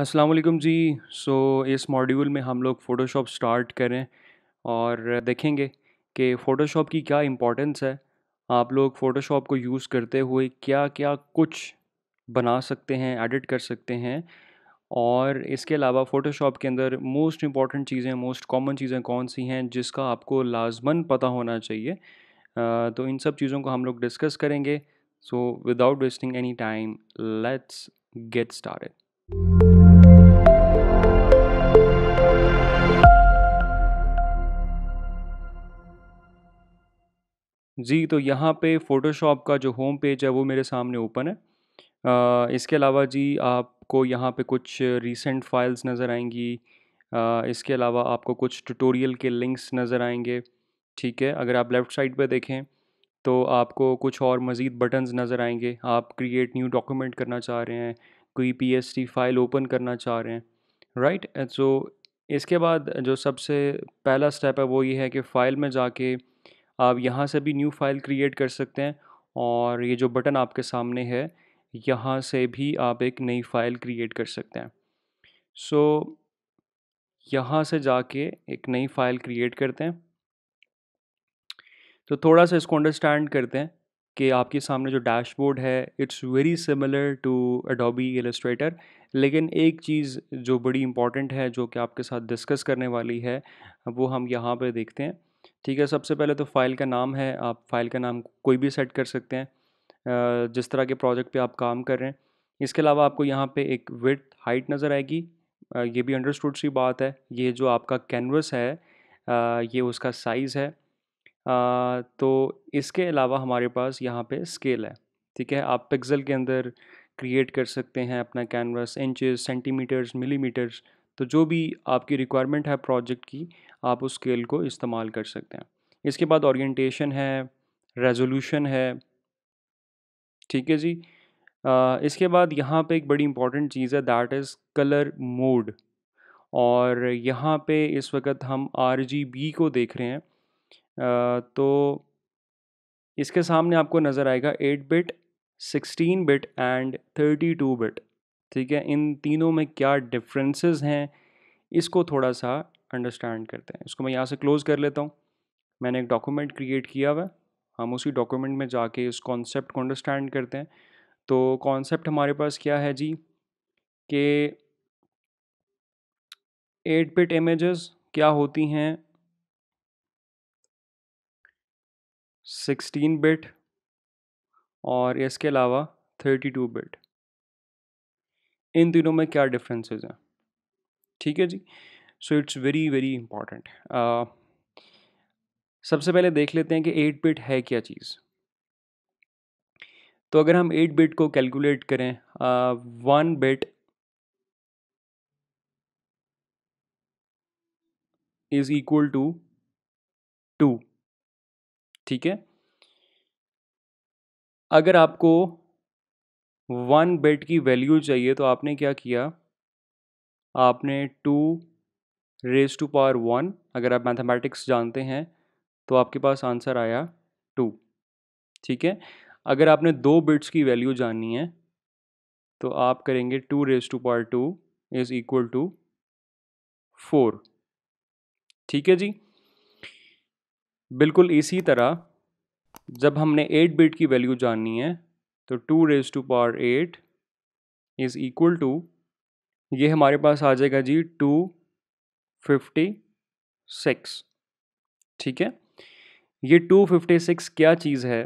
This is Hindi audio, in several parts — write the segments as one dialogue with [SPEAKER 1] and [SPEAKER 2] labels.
[SPEAKER 1] अस्सलाम जी सो so, इस मॉड्यूल में हम लोग फ़ोटोशॉप स्टार्ट करें और देखेंगे कि फ़ोटोशॉप की क्या इम्पोर्टेंस है आप लोग फ़ोटोशॉप को यूज़ करते हुए क्या क्या कुछ बना सकते हैं एडिट कर सकते हैं और इसके अलावा फ़ोटोशॉप के अंदर मोस्ट इम्पॉर्टेंट चीज़ें मोस्ट कॉमन चीज़ें कौन सी हैं जिसका आपको लाजमन पता होना चाहिए तो इन सब चीज़ों को हम लोग डिस्कस करेंगे so without wasting any time let's get start जी तो यहाँ पे फ़ोटोशॉप का जो होम पेज है वो मेरे सामने ओपन है आ, इसके अलावा जी आपको यहाँ पे कुछ रीसेंट फाइल्स नज़र आएंगी आ, इसके अलावा आपको कुछ ट्यूटोरियल के लिंक्स नज़र आएंगे ठीक है अगर आप लेफ़्ट साइड पे देखें तो आपको कुछ और मज़ीद बटन्स नज़र आएंगे आप क्रिएट न्यू डॉक्यूमेंट करना चाह रहे हैं कोई पी फ़ाइल ओपन करना चाह रहे हैं राइट सो इसके बाद जो सबसे पहला स्टेप है वो ये है कि फ़ाइल में जाके आप यहाँ से भी न्यू फाइल क्रिएट कर सकते हैं और ये जो बटन आपके सामने है यहाँ से भी आप एक नई फाइल क्रिएट कर सकते हैं सो so, यहाँ से जाके एक नई फाइल क्रिएट करते हैं तो थोड़ा सा इसको अंडरस्टैंड करते हैं कि आपके सामने जो डैशबोर्ड है it's very similar to Adobe Illustrator लेकिन एक चीज़ जो बड़ी इम्पॉर्टेंट है जो कि आपके साथ डिस्कस करने वाली है वो हम यहाँ पर देखते हैं ठीक है सबसे पहले तो फ़ाइल का नाम है आप फ़ाइल का नाम कोई भी सेट कर सकते हैं जिस तरह के प्रोजेक्ट पे आप काम कर रहे हैं इसके अलावा आपको यहाँ पे एक विथ हाइट नज़र आएगी ये भी अंडरस्टूड सी बात है ये जो आपका कैनवस है ये उसका साइज़ है तो इसके अलावा हमारे पास यहाँ पे स्केल है ठीक है आप पिक्सल के अंदर क्रिएट कर सकते हैं अपना कैनवस इंचज सेंटीमीटर्स मिलीमीटर्स तो जो भी आपकी रिक्वायरमेंट है प्रोजेक्ट की आप उस स्केल को इस्तेमाल कर सकते हैं इसके बाद ऑर्गेंटेशन है रेजोल्यूशन है ठीक है जी आ, इसके बाद यहाँ पे एक बड़ी इंपॉर्टेंट चीज़ है दैट इज़ कलर मोड और यहाँ पे इस वक्त हम आर को देख रहे हैं आ, तो इसके सामने आपको नज़र आएगा 8 बिट 16 बिट एंड 32 बिट ठीक है इन तीनों में क्या डिफरेंसेस हैं इसको थोड़ा सा अंडरस्टैंड करते हैं इसको मैं यहाँ से क्लोज़ कर लेता हूँ मैंने एक डॉक्यूमेंट क्रिएट किया हुआ हम उसी डॉक्यूमेंट में जाके इस कॉन्सेप्ट को अंडरस्टैंड करते हैं तो कॉन्सेप्ट हमारे पास क्या है जी कि एट बिट इमेजेस क्या होती हैं सिक्सटीन बिट और इसके अलावा थर्टी टू बिट इन तीनों में क्या डिफरेंसेस हैं ठीक है जी so it's very very important सबसे पहले देख लेते हैं कि एट बिट है क्या चीज़ तो अगर हम एट बिट को कैलकुलेट करें one bit is equal to two ठीक है अगर आपको वन बिट की वैल्यू चाहिए तो आपने क्या किया आपने two raise to power one अगर आप मैथमेटिक्स जानते हैं तो आपके पास आंसर आया टू ठीक है अगर आपने दो बिट्स की वैल्यू जाननी है तो आप करेंगे two raise to power two is equal to four ठीक है जी बिल्कुल इसी तरह जब हमने एट बिट की वैल्यू जाननी है तो two raise to power eight is equal to ये हमारे पास आ जाएगा जी टू फिफ्टी सिक्स ठीक है ये टू फिफ्टी सिक्स क्या चीज़ है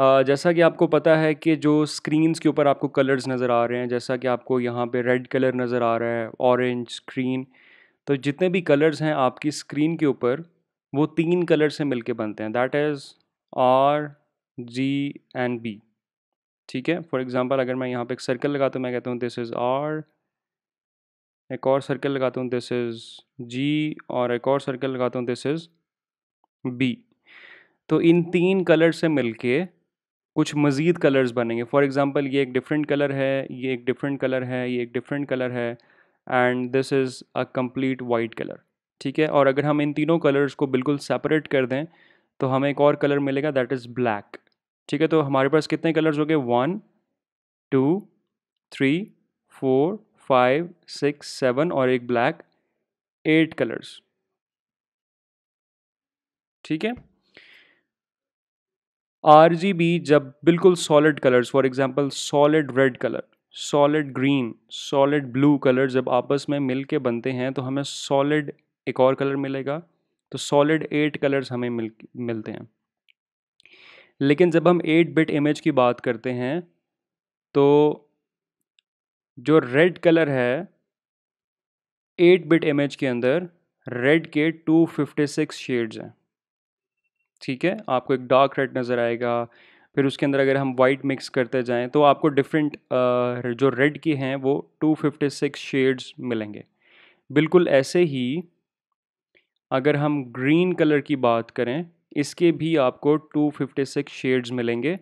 [SPEAKER 1] आ, जैसा कि आपको पता है कि जो स्क्रीन्स के ऊपर आपको कलर्स नज़र आ रहे हैं जैसा कि आपको यहाँ पे रेड कलर नज़र आ रहा है ऑरेंज स्क्रीन तो जितने भी कलर्स हैं आपकी स्क्रीन के ऊपर वो तीन कलर से मिलके बनते हैं that is R G and B ठीक है फॉर एग्ज़ाम्पल अगर मैं यहाँ पे एक सर्कल लगाता तो मैं कहता हूँ दिस इज़ आर एक और सर्कल लगाता हूँ दिस इज़ जी और एक और सर्कल लगाता हूँ दिस इज़ बी तो इन तीन कलर से मिलके कुछ मज़ीद कलर्स बनेंगे फॉर एग्ज़ाम्पल ये एक डिफरेंट कलर है ये एक डिफरेंट कलर है ये एक डिफरेंट कलर है and this is a complete white colour ठीक है और अगर हम इन तीनों कलर्स को बिल्कुल सेपरेट कर दें तो हमें एक और कलर मिलेगा दैट इज़ ब्लैक ठीक है तो हमारे पास कितने कलर्स हो गए one two three four five six seven और एक ब्लैक एट कलर्स ठीक है आर जब बिल्कुल solid colours for example solid red colour solid green solid blue colour जब आपस में मिल के बनते हैं तो हमें सॉलिड एक और कलर मिलेगा तो सॉलिड एट कलर्स हमें मिल मिलते हैं लेकिन जब हम एट बिट इमेज की बात करते हैं तो जो रेड कलर है एट बिट इमेज के अंदर रेड के 256 शेड्स हैं ठीक है आपको एक डार्क रेड नज़र आएगा फिर उसके अंदर अगर हम वाइट मिक्स करते जाएं तो आपको डिफरेंट जो रेड के हैं वो 256 शेड्स मिलेंगे बिल्कुल ऐसे ही अगर हम ग्रीन कलर की बात करें इसके भी आपको 256 शेड्स मिलेंगे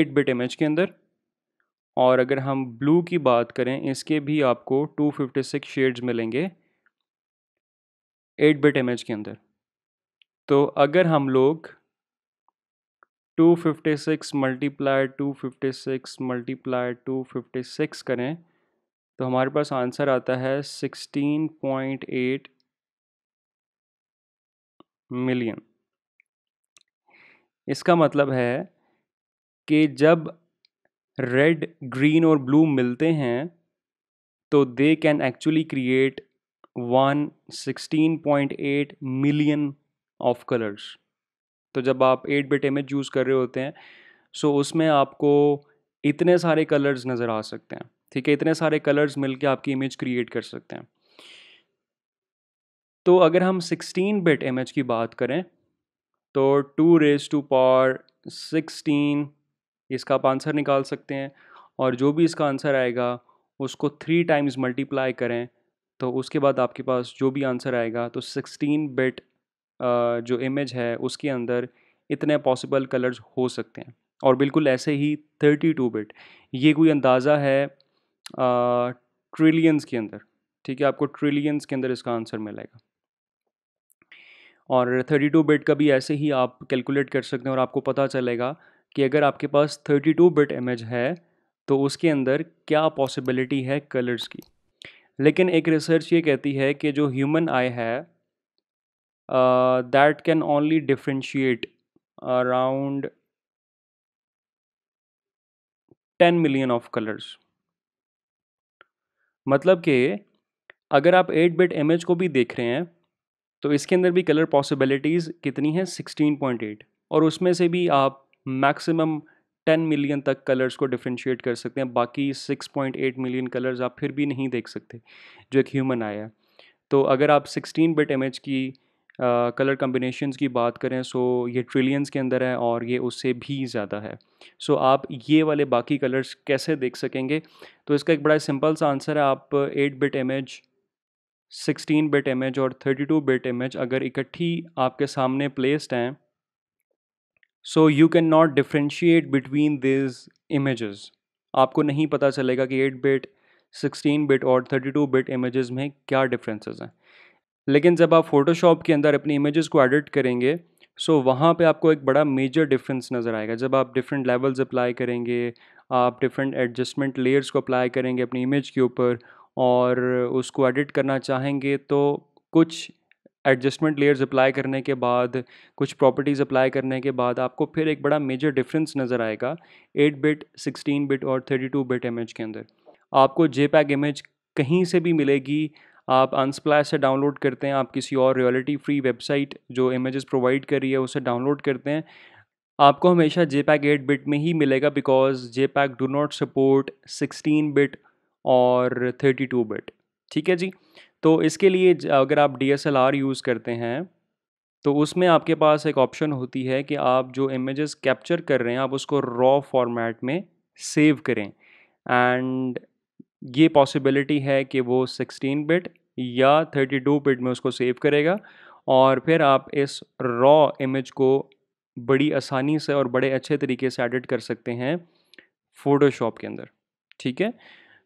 [SPEAKER 1] 8 बिट इमेज के अंदर और अगर हम ब्लू की बात करें इसके भी आपको 256 शेड्स मिलेंगे 8 बिट इमेज के अंदर तो अगर हम लोग 256 मल्टीप्लाई टू मल्टीप्लाई टू करें तो हमारे पास आंसर आता है 16.8 मिलियन इसका मतलब है कि जब रेड ग्रीन और ब्लू मिलते हैं तो they can actually create one sixteen point eight million of colours तो जब आप एट बिट इमेज यूज़ कर रहे होते हैं सो उसमें आपको इतने सारे कलर्स नज़र आ सकते हैं ठीक है इतने सारे कलर्स मिलके आपकी इमेज क्रिएट कर सकते हैं तो अगर हम 16 बिट इमेज की बात करें तो two raise to power sixteen इसका आप आंसर निकाल सकते हैं और जो भी इसका आंसर आएगा उसको थ्री टाइम्स मल्टीप्लाई करें तो उसके बाद आपके पास जो भी आंसर आएगा तो सिक्सटीन बिट जो इमेज है उसके अंदर इतने पॉसिबल कलर्स हो सकते हैं और बिल्कुल ऐसे ही थर्टी टू बिट ये कोई अंदाज़ा है ट्रिलियंस के अंदर ठीक है आपको ट्रिलियंस के अंदर इसका आंसर मिलेगा और थर्टी टू बिट का भी ऐसे ही आप कैलकुलेट कर सकते हैं और आपको पता चलेगा कि अगर आपके पास 32 बिट इमेज है तो उसके अंदर क्या पॉसिबिलिटी है कलर्स की लेकिन एक रिसर्च ये कहती है कि जो ह्यूमन आई है that can only differentiate around ten million of colours मतलब कि अगर आप एट बिट इमेज को भी देख रहे हैं तो इसके अंदर भी कलर पॉसिबिलिटीज़ कितनी है 16.8 और उसमें से भी आप मैक्सिमम 10 मिलियन तक कलर्स को डिफ्रेंशिएट कर सकते हैं बाकी 6.8 मिलियन कलर्स आप फिर भी नहीं देख सकते जो एक ह्यूमन आया तो अगर आप 16 बिट इमेज की कलर uh, कम्बिनेशंस की बात करें सो ये ट्रिलियंस के अंदर है और ये उससे भी ज़्यादा है सो आप ये वाले बाकी कलर्स कैसे देख सकेंगे तो इसका एक बड़ा सिंपल सा आंसर है आप 8 बिट इमेज 16 बिट इमेज और 32 बिट इमेज अगर इकट्ठी आपके सामने प्लेस्ड हैं so you can not differentiate between these images आपको नहीं पता चलेगा कि एट बिट सिक्सटीन बिट और थर्टी टू बिट इमेजेस में क्या डिफरेंसेस हैं लेकिन जब आप फोटोशॉप के अंदर अपनी इमेजेस को एडिट करेंगे सो so वहाँ पे आपको एक बड़ा मेजर डिफरेंस नज़र आएगा जब आप डिफरेंट लेवल्स अप्लाई करेंगे आप डिफरेंट एडजस्टमेंट लेयर्स को अप्लाई करेंगे अपनी इमेज के ऊपर और उसको एडिट करना चाहेंगे तो कुछ एडजस्टमेंट लेयर्स अप्लाई करने के बाद कुछ प्रॉपर्टीज़ अप्लाई करने के बाद आपको फिर एक बड़ा मेजर डिफरेंस नज़र आएगा 8 बिट 16 बिट और 32 बिट इमेज के अंदर आपको जे इमेज कहीं से भी मिलेगी आप अनसप्लाई से डाउनलोड करते हैं आप किसी और रियलिटी फ्री वेबसाइट जो इमेजेस प्रोवाइड कर रही है उसे डाउनलोड करते हैं आपको हमेशा जे पैक एट बिट में ही मिलेगा because JPEG do not support sixteen bit और थर्टी टू बिट ठीक है जी तो इसके लिए अगर आप डी यूज़ करते हैं तो उसमें आपके पास एक ऑप्शन होती है कि आप जो इमेजेस कैप्चर कर रहे हैं आप उसको रॉ फॉर्मेट में सेव करें एंड ये पॉसिबिलिटी है कि वो 16 बिट या 32 बिट में उसको सेव करेगा और फिर आप इस रॉ इमेज को बड़ी आसानी से और बड़े अच्छे तरीके से एडिट कर सकते हैं फ़ोटोशॉप के अंदर ठीक है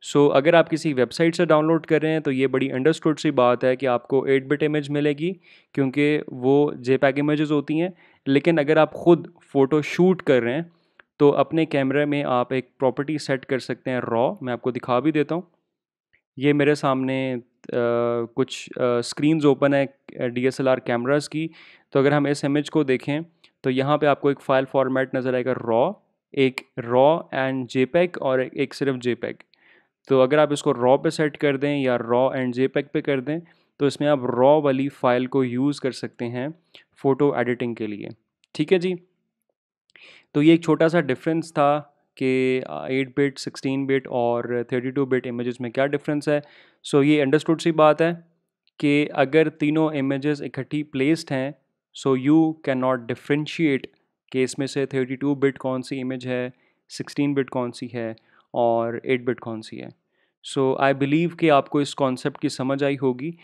[SPEAKER 1] सो so, अगर आप किसी वेबसाइट से डाउनलोड कर रहे हैं तो ये बड़ी अंडरस्टूड सी बात है कि आपको एट बिट इमेज मिलेगी क्योंकि वो जे पैक इमेजेस होती हैं लेकिन अगर आप ख़ुद फ़ोटो शूट कर रहे हैं तो अपने कैमरे में आप एक प्रॉपर्टी सेट कर सकते हैं रॉ मैं आपको दिखा भी देता हूँ ये मेरे सामने आ, कुछ स्क्रीन्स ओपन है डीएसएलआर कैमरास की तो अगर हम इस इमेज को देखें तो यहाँ पर आपको एक फ़ाइल फॉर्मेट नज़र आएगा रॉ एक रॉ एंड जे और एक सिर्फ पैक तो अगर आप इसको रॉ पे सेट कर दें या रॉ एंड जे पे कर दें तो इसमें आप रॉ वाली फ़ाइल को यूज़ कर सकते हैं फ़ोटो एडिटिंग के लिए ठीक है जी तो ये एक छोटा सा डिफरेंस था कि 8 बिट 16 बिट और 32 बिट इमेजेस में क्या डिफरेंस है सो so, ये अंडरस्टूड सी बात है कि अगर तीनों इमेजेस इकट्ठी प्लेस्ड हैं so you can not differentiate कि इसमें से 32 बिट कौन सी इमेज है 16 बिट कौन सी है और एट बिट कौन सी है सो आई बिलीव कि आपको इस कॉन्सेप्ट की समझ आई होगी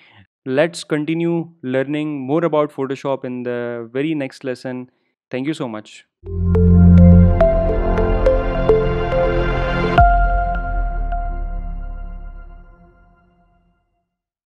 [SPEAKER 1] let's continue learning more about Photoshop in the very next lesson thank you so much